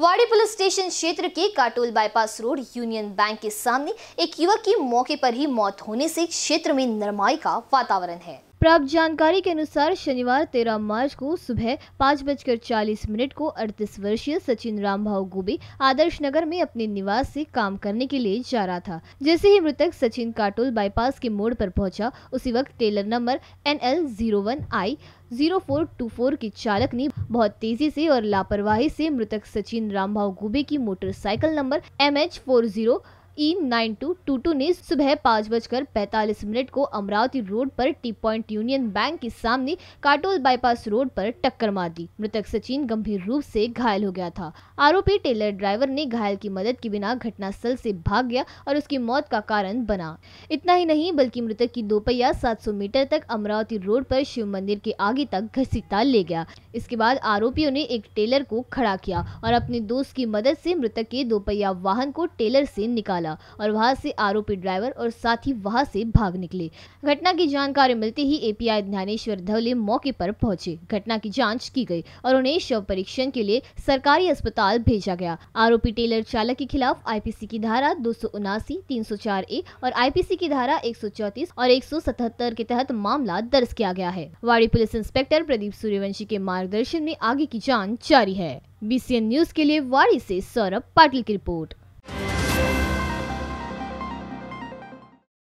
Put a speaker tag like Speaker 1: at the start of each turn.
Speaker 1: वाड़ी police station क्षेत्र के Katol bypass road union bank के सामने एक युवक की मौके पर ही मौत होने से क्षेत्र में नरमाई का वातावरण है प्राप्त जानकारी के अनुसार शनिवार 13 मार्च को सुबह पाँच बजकर चालीस मिनट को अड़तीस वर्षीय सचिन रामभाव गोबी आदर्श नगर में अपने निवास से काम करने के लिए जा रहा था जैसे ही मृतक सचिन काटोल बाईपास के मोड़ पर पहुंचा उसी वक्त trailer number N L zero one I zero four two four की चालक ने बहुत तेजी से और लापरवाही से मृतक सचिन रामभाव गुबे की motorcycle number M H four zero E nine two two two ने सुबह पाँच बजकर पैतालीस मिनट को अमरावती रोड पर टी पॉइंट यूनियन बैंक के सामने काटोल बाईपास रोड पर टक्कर मार दी मृतक सचिन गंभीर रूप से घायल हो गया था आरोपी टेलर ड्राइवर ने घायल की मदद के बिना घटनास्थल से भाग गया और उसकी मौत का कारण बना इतना ही नहीं बल्कि मृतक की दोपहिया सात मीटर तक अमरावती रोड पर शिव मंदिर के आगे तक घसीटा ले गया इसके बाद आरोपियों ने एक टेलर को खड़ा किया और अपने दोस्त की मदद से मृतक के दोपहिया वाहन को टेलर से निकाला निकाला और वहां से आरोपी ड्राइवर और साथी वहां से भाग निकले घटना की जानकारी मिलते ही एपीआई ज्ञानेश्वर धवले मौके पर पहुंचे घटना की जांच की गई और उन्हें शव परीक्षण के लिए सरकारी अस्पताल भेजा गया आरोपी टेलर चालक के खिलाफ आई की धारा दो सौ उनासी तीन सौ चार ए और आई की धारा एक सौ चौतीस और एक सौ सतहत्तर के तहत मामला दर्ज किया गया है वाड़ी पुलिस इंस्पेक्टर प्रदीप सूर्यवंशी के मार्गदर्शन में आगे की जांच जारी है बीसीएन न्यूज के लिए वाड़ी से सौरभ पाटिल की रिपोर्ट